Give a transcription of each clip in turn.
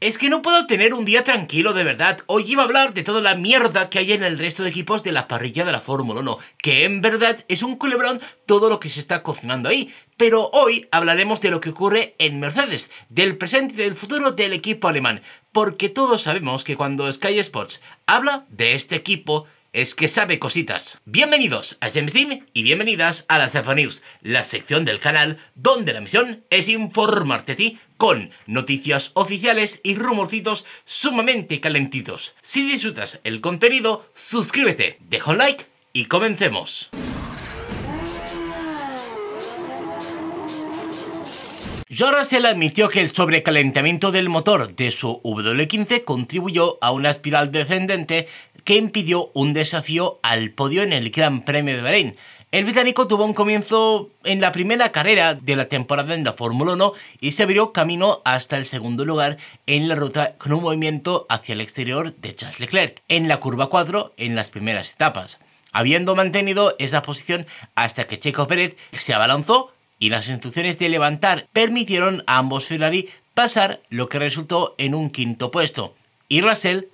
Es que no puedo tener un día tranquilo, de verdad. Hoy iba a hablar de toda la mierda que hay en el resto de equipos de la parrilla de la Fórmula 1, que en verdad es un culebrón todo lo que se está cocinando ahí. Pero hoy hablaremos de lo que ocurre en Mercedes, del presente y del futuro del equipo alemán, porque todos sabemos que cuando Sky Sports habla de este equipo, es que sabe cositas. Bienvenidos a James Team y bienvenidas a la Zafa News, la sección del canal donde la misión es informarte a ti con noticias oficiales y rumorcitos sumamente calentitos. Si disfrutas el contenido, suscríbete, deja un like y comencemos. George Russell admitió que el sobrecalentamiento del motor de su W15 contribuyó a una espiral descendente que impidió un desafío al podio en el Gran Premio de Bahrein. El británico tuvo un comienzo en la primera carrera de la temporada en la Fórmula 1 y se abrió camino hasta el segundo lugar en la ruta con un movimiento hacia el exterior de Charles Leclerc, en la curva 4 en las primeras etapas, habiendo mantenido esa posición hasta que Checo Pérez se abalanzó y las instrucciones de levantar permitieron a ambos Ferrari pasar lo que resultó en un quinto puesto. Y Russell,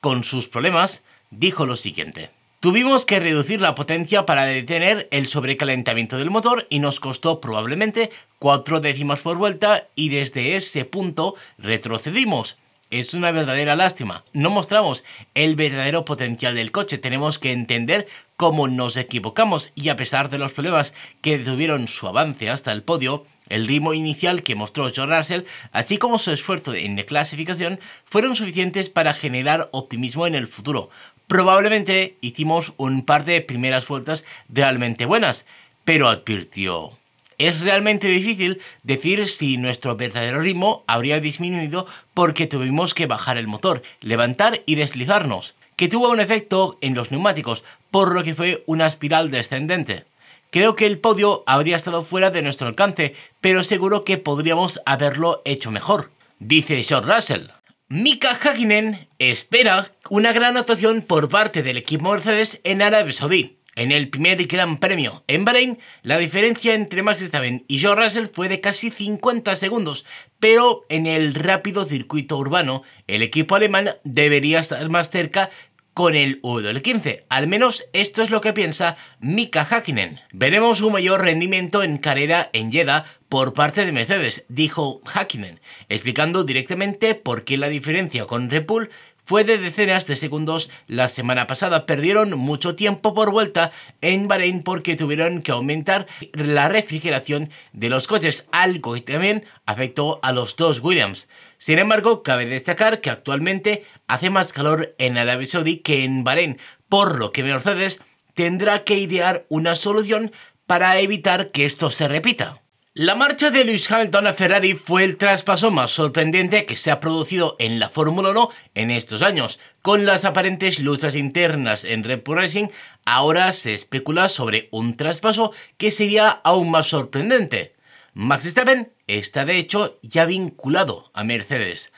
con sus problemas, dijo lo siguiente. Tuvimos que reducir la potencia para detener el sobrecalentamiento del motor y nos costó probablemente cuatro décimas por vuelta y desde ese punto retrocedimos. Es una verdadera lástima. No mostramos el verdadero potencial del coche. Tenemos que entender cómo nos equivocamos y a pesar de los problemas que detuvieron su avance hasta el podio, el ritmo inicial que mostró George Russell, así como su esfuerzo en la clasificación, fueron suficientes para generar optimismo en el futuro. Probablemente hicimos un par de primeras vueltas realmente buenas, pero advirtió. Es realmente difícil decir si nuestro verdadero ritmo habría disminuido porque tuvimos que bajar el motor, levantar y deslizarnos, que tuvo un efecto en los neumáticos, por lo que fue una espiral descendente. Creo que el podio habría estado fuera de nuestro alcance, pero seguro que podríamos haberlo hecho mejor, dice Short Russell. Mika Hakkinen espera una gran actuación por parte del equipo Mercedes en Arabia Saudí. En el primer Gran Premio en Bahrein, la diferencia entre Max Verstappen y Joe Russell fue de casi 50 segundos, pero en el rápido circuito urbano, el equipo alemán debería estar más cerca con el wl 15 Al menos esto es lo que piensa Mika Hakkinen. Veremos un mayor rendimiento en carrera en Jeddah por parte de Mercedes, dijo Hakkinen, explicando directamente por qué la diferencia con Red Bull fue de decenas de segundos. La semana pasada perdieron mucho tiempo por vuelta en Bahrein porque tuvieron que aumentar la refrigeración de los coches, algo que también afectó a los dos Williams. Sin embargo, cabe destacar que actualmente hace más calor en Arabia Saudí que en Bahrein, por lo que Mercedes tendrá que idear una solución para evitar que esto se repita. La marcha de Lewis Hamilton a Ferrari fue el traspaso más sorprendente que se ha producido en la Fórmula 1 en estos años. Con las aparentes luchas internas en Red Bull Racing, ahora se especula sobre un traspaso que sería aún más sorprendente. Max Verstappen está de hecho ya vinculado a Mercedes.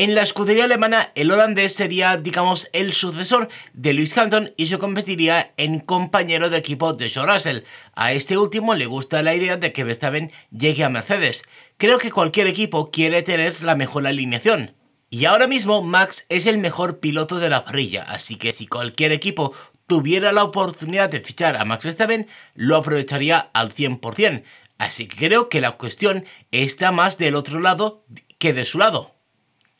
En la escudería alemana, el holandés sería, digamos, el sucesor de Lewis Hamilton y se competiría en compañero de equipo de George Russell. A este último le gusta la idea de que Verstappen llegue a Mercedes. Creo que cualquier equipo quiere tener la mejor alineación. Y ahora mismo Max es el mejor piloto de la parrilla, así que si cualquier equipo tuviera la oportunidad de fichar a Max Verstappen, lo aprovecharía al 100%. Así que creo que la cuestión está más del otro lado que de su lado.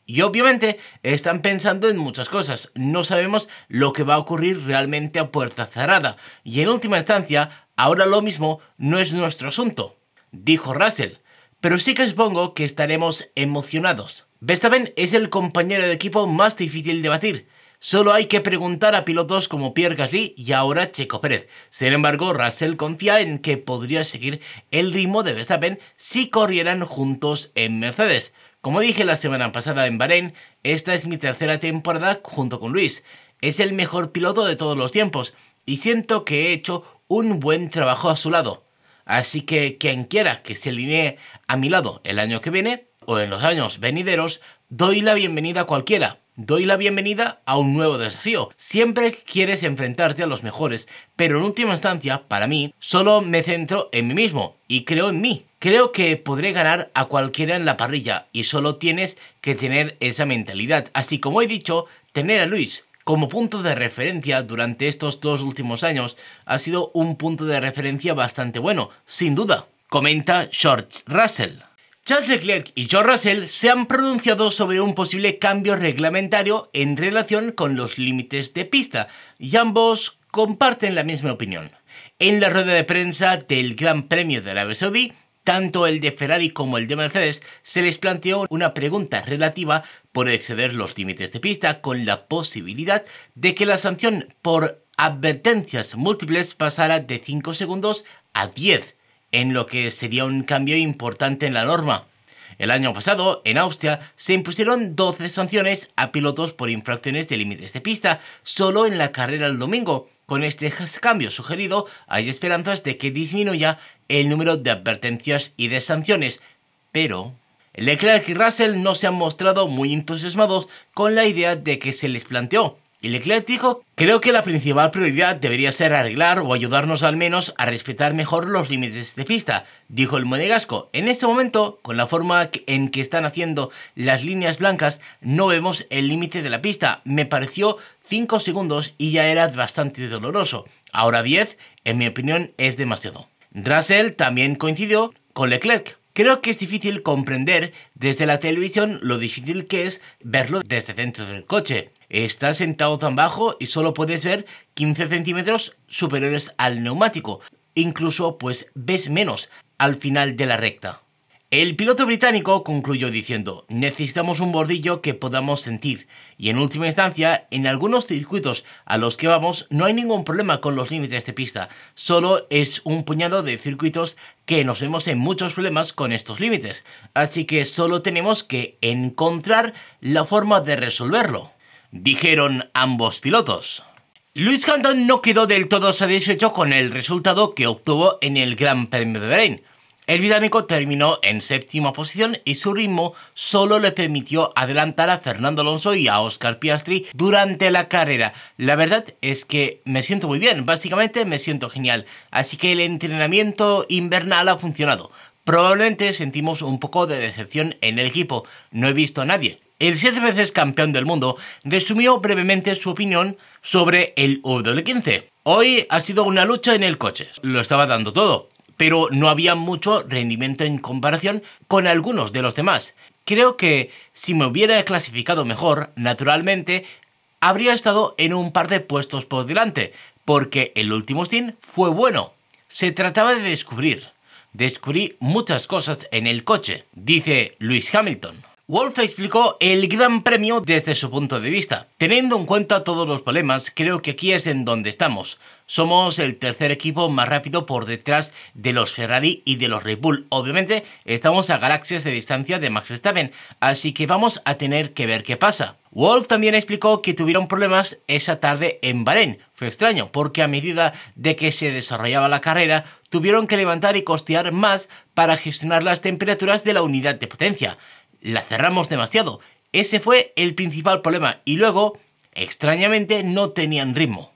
Y obviamente están pensando en muchas cosas. No sabemos lo que va a ocurrir realmente a puerta cerrada. Y en última instancia, ahora lo mismo no es nuestro asunto, dijo Russell. Pero sí que supongo que estaremos emocionados. Verstappen es el compañero de equipo más difícil de batir. Solo hay que preguntar a pilotos como Pierre Gasly y ahora Checo Pérez. Sin embargo, Russell confía en que podría seguir el ritmo de Verstappen si corrieran juntos en Mercedes. Como dije la semana pasada en Bahrein, esta es mi tercera temporada junto con Luis. Es el mejor piloto de todos los tiempos y siento que he hecho un buen trabajo a su lado. Así que quien quiera que se alinee a mi lado el año que viene o en los años venideros, doy la bienvenida a cualquiera. Doy la bienvenida a un nuevo desafío. Siempre quieres enfrentarte a los mejores, pero en última instancia, para mí, solo me centro en mí mismo y creo en mí. Creo que podré ganar a cualquiera en la parrilla y solo tienes que tener esa mentalidad. Así como he dicho, tener a Luis, como punto de referencia durante estos dos últimos años ha sido un punto de referencia bastante bueno, sin duda, comenta George Russell. Charles Leclerc y George Russell se han pronunciado sobre un posible cambio reglamentario en relación con los límites de pista, y ambos comparten la misma opinión. En la rueda de prensa del Gran Premio de Arabia Saudí, tanto el de Ferrari como el de Mercedes se les planteó una pregunta relativa por exceder los límites de pista con la posibilidad de que la sanción por advertencias múltiples pasara de 5 segundos a 10 en lo que sería un cambio importante en la norma. El año pasado, en Austria, se impusieron 12 sanciones a pilotos por infracciones de límites de pista, solo en la carrera el domingo. Con este cambio sugerido, hay esperanzas de que disminuya el número de advertencias y de sanciones, pero... Leclerc y Russell no se han mostrado muy entusiasmados con la idea de que se les planteó, y Leclerc dijo, creo que la principal prioridad debería ser arreglar o ayudarnos al menos a respetar mejor los límites de pista, dijo el monegasco. En este momento, con la forma en que están haciendo las líneas blancas, no vemos el límite de la pista. Me pareció 5 segundos y ya era bastante doloroso. Ahora 10, en mi opinión, es demasiado. Russell también coincidió con Leclerc. Creo que es difícil comprender desde la televisión lo difícil que es verlo desde dentro del coche. Está sentado tan bajo y solo puedes ver 15 centímetros superiores al neumático. Incluso pues ves menos al final de la recta. El piloto británico concluyó diciendo, necesitamos un bordillo que podamos sentir, y en última instancia, en algunos circuitos a los que vamos no hay ningún problema con los límites de pista, solo es un puñado de circuitos que nos vemos en muchos problemas con estos límites, así que solo tenemos que encontrar la forma de resolverlo dijeron ambos pilotos. Luis Cantón no quedó del todo satisfecho con el resultado que obtuvo en el Gran Premio de Bahrein. El británico terminó en séptima posición y su ritmo solo le permitió adelantar a Fernando Alonso y a Oscar Piastri durante la carrera. La verdad es que me siento muy bien, básicamente me siento genial. Así que el entrenamiento invernal ha funcionado. Probablemente sentimos un poco de decepción en el equipo. No he visto a nadie el siete veces campeón del mundo, resumió brevemente su opinión sobre el W15. Hoy ha sido una lucha en el coche, lo estaba dando todo, pero no había mucho rendimiento en comparación con algunos de los demás. Creo que si me hubiera clasificado mejor, naturalmente, habría estado en un par de puestos por delante, porque el último stint fue bueno. Se trataba de descubrir. Descubrí muchas cosas en el coche, dice Luis Hamilton. Wolf explicó el Gran Premio desde su punto de vista. Teniendo en cuenta todos los problemas, creo que aquí es en donde estamos. Somos el tercer equipo más rápido por detrás de los Ferrari y de los Red Bull. Obviamente estamos a galaxias de distancia de Max Verstappen, así que vamos a tener que ver qué pasa. Wolf también explicó que tuvieron problemas esa tarde en Bahrein. Fue extraño, porque a medida de que se desarrollaba la carrera, tuvieron que levantar y costear más para gestionar las temperaturas de la unidad de potencia la cerramos demasiado. Ese fue el principal problema y luego, extrañamente, no tenían ritmo.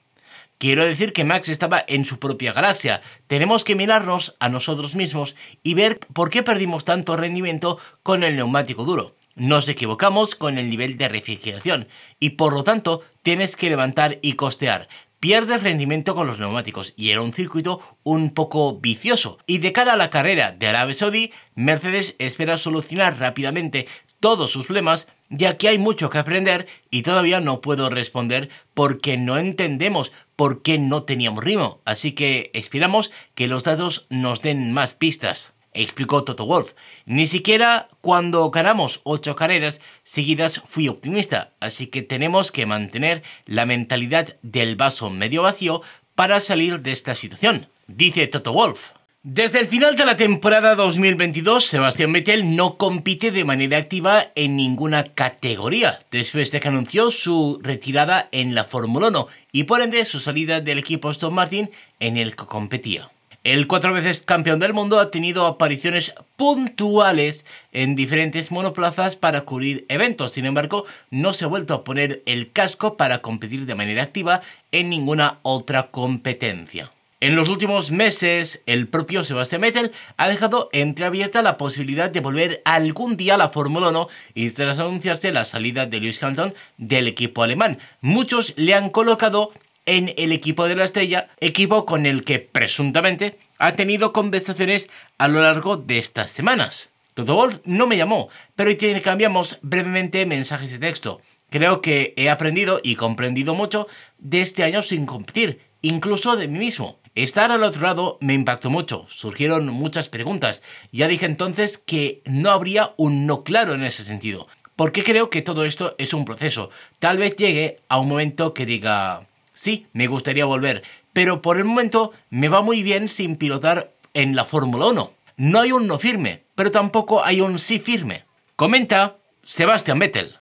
Quiero decir que Max estaba en su propia galaxia. Tenemos que mirarnos a nosotros mismos y ver por qué perdimos tanto rendimiento con el neumático duro. Nos equivocamos con el nivel de refrigeración y por lo tanto tienes que levantar y costear pierde rendimiento con los neumáticos y era un circuito un poco vicioso. Y de cara a la carrera de Arabia Saudí, Mercedes espera solucionar rápidamente todos sus problemas ya que hay mucho que aprender y todavía no puedo responder porque no entendemos por qué no teníamos ritmo. Así que esperamos que los datos nos den más pistas explicó Toto Wolf. Ni siquiera cuando ganamos ocho carreras seguidas fui optimista, así que tenemos que mantener la mentalidad del vaso medio vacío para salir de esta situación, dice Toto Wolf. Desde el final de la temporada 2022, Sebastián Vettel no compite de manera activa en ninguna categoría, después de que anunció su retirada en la Fórmula 1 y por ende su salida del equipo Aston Martin en el que competía. El cuatro veces campeón del mundo ha tenido apariciones puntuales en diferentes monoplazas para cubrir eventos. Sin embargo, no se ha vuelto a poner el casco para competir de manera activa en ninguna otra competencia. En los últimos meses, el propio Sebastian Vettel ha dejado entreabierta la posibilidad de volver algún día a la Fórmula 1 y tras anunciarse la salida de Lewis Hamilton del equipo alemán. Muchos le han colocado en el equipo de la estrella, equipo con el que presuntamente ha tenido conversaciones a lo largo de estas semanas. todo Wolf no me llamó, pero cambiamos brevemente mensajes de texto. Creo que he aprendido y comprendido mucho de este año sin competir, incluso de mí mismo. Estar al otro lado me impactó mucho, surgieron muchas preguntas. Ya dije entonces que no habría un no claro en ese sentido, porque creo que todo esto es un proceso. Tal vez llegue a un momento que diga, sí, me gustaría volver, pero por el momento me va muy bien sin pilotar en la Fórmula 1. No hay un no firme, pero tampoco hay un sí firme. Comenta Sebastian Vettel.